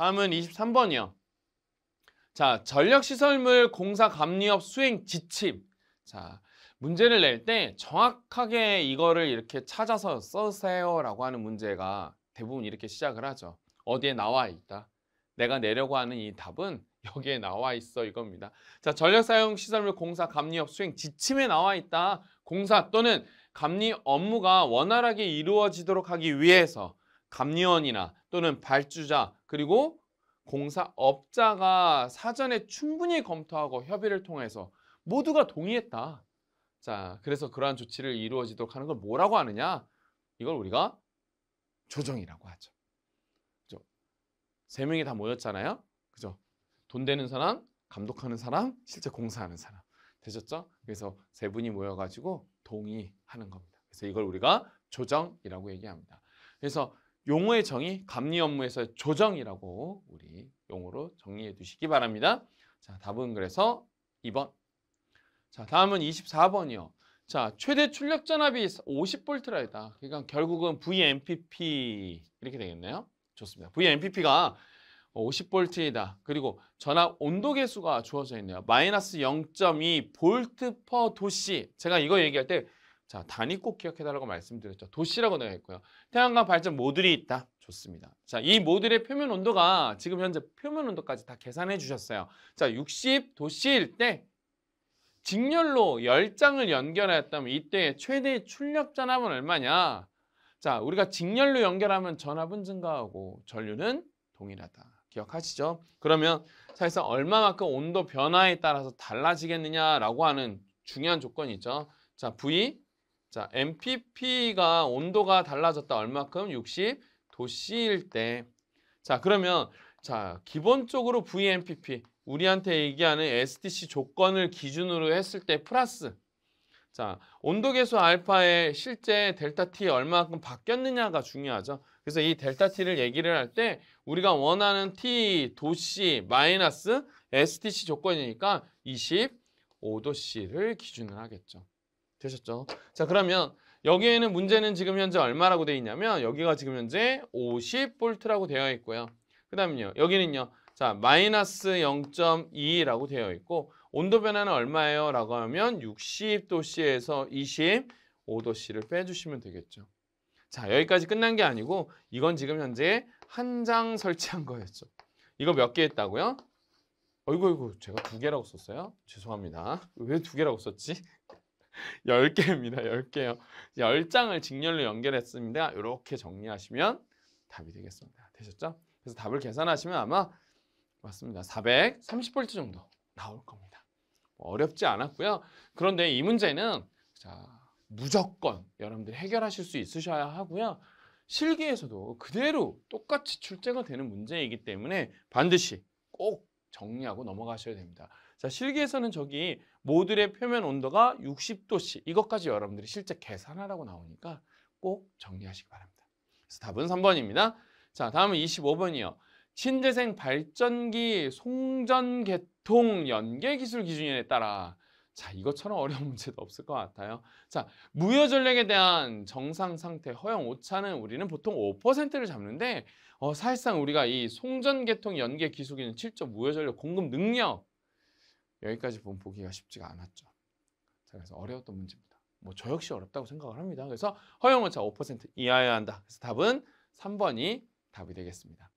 다음은 23번이요. 자, 전력시설물 공사 감리업 수행 지침. 자, 문제를 낼 때 정확하게 이거를 이렇게 찾아서 써세요라고 하는 문제가 대부분 이렇게 시작을 하죠. 어디에 나와 있다. 내가 내려고 하는 이 답은 여기에 나와 있어 이겁니다. 자, 전력 사용 시설물 공사 감리업 수행 지침에 나와 있다. 공사 또는 감리 업무가 원활하게 이루어지도록 하기 위해서 감리원이나 또는 발주자 그리고 공사업자가 사전에 충분히 검토하고 협의를 통해서 모두가 동의했다. 자, 그래서 그러한 조치를 이루어지도록 하는 걸 뭐라고 하느냐? 이걸 우리가 조정이라고 하죠. 그죠? 세 명이 다 모였잖아요. 그죠? 돈 되는 사람, 감독하는 사람, 실제 공사하는 사람. 되셨죠? 그래서 세 분이 모여가지고 동의하는 겁니다. 그래서 이걸 우리가 조정이라고 얘기합니다. 그래서 용어의 정의, 감리 업무에서 조정이라고 우리 용어로 정리해 두시기 바랍니다. 자, 답은 그래서 2번. 자, 다음은 24번이요. 자, 최대 출력 전압이 50V라 했다. 그러니까 결국은 VMPP 이렇게 되겠네요. 좋습니다. VMPP가 50V이다. 그리고 전압 온도 계수가 주어져 있네요. 마이너스 0.2V 퍼 도시. 제가 이거 얘기할 때 자, 단위 꼭 기억해달라고 말씀드렸죠. 도시라고 되어 있고요. 태양광 발전 모듈이 있다. 좋습니다. 자, 이 모듈의 표면 온도가 지금 현재 표면 온도까지 다 계산해 주셨어요. 자, 60도씨일때 직렬로 열장을 연결하였다면 이때 최대 출력 전압은 얼마냐? 자, 우리가 직렬로 연결하면 전압은 증가하고 전류는 동일하다. 기억하시죠? 그러면 사실상 얼마만큼 온도 변화에 따라서 달라지겠느냐라고 하는 중요한 조건이죠. 자, V 자, MPP가 온도가 달라졌다 얼마큼? 60 도씨일 때. 자, 그러면 자, 기본적으로 VMPP 우리한테 얘기하는 STC 조건을 기준으로 했을 때 플러스 자, 온도계수 알파의 실제 델타 T 얼마큼 바뀌었느냐가 중요하죠. 그래서 이 델타 T를 얘기를 할 때 우리가 원하는 T 도씨 마이너스 STC 조건이니까 25도씨를 기준을 하겠죠. 되셨죠? 자 그러면 여기에는 문제는 지금 현재 얼마라고 되어 있냐면 여기가 지금 현재 5 0볼트라고 되어 있고요. 그 다음요. 에 여기는요. 자 마이너스 0.2라고 되어 있고 온도 변화는 얼마예요? 라고 하면 60도씨에서 25도씨를 빼주시면 되겠죠. 자 여기까지 끝난 게 아니고 이건 지금 현재 한 장 설치한 거였죠. 이거 몇 개 했다고요? 어이구 어이구 제가 두 개라고 썼어요? 죄송합니다. 왜 두 개라고 썼지? 열개입니다열개요열장을 직렬로 연결했습니다. 이렇게 정리하시면 답이 되겠습니다. 되셨죠? 그래서 답을 계산하시면 아마 맞습니다. 430V 정도 나올 겁니다. 뭐 어렵지 않았고요. 그런데 이 문제는 자, 무조건 여러분들이 해결하실 수 있으셔야 하고요. 실기에서도 그대로 똑같이 출제가 되는 문제이기 때문에 반드시 꼭 정리하고 넘어가셔야 됩니다. 자, 실기에서는 저기 모듈의 표면 온도가 60도씩 이것까지 여러분들이 실제 계산하라고 나오니까 꼭 정리하시기 바랍니다. 그래서 답은 3번입니다. 자, 다음은 25번이요. 신재생 발전기 송전 계통 연계 기술 기준에 따라 자, 이것처럼 어려운 문제도 없을 것 같아요. 자, 무효 전력에 대한 정상 상태 허용 오차는 우리는 보통 5%를 잡는데 어, 사실상 우리가 이 송전 계통 연계 기술기는 7 5 무효 전력 공급 능력 여기까지 본 보기가 쉽지가 않았죠. 자, 그래서 어려웠던 문제입니다. 뭐 저 역시 어렵다고 생각을 합니다. 그래서 허용 오차 5% 이하여야 한다. 그래서 답은 3번이 답이 되겠습니다.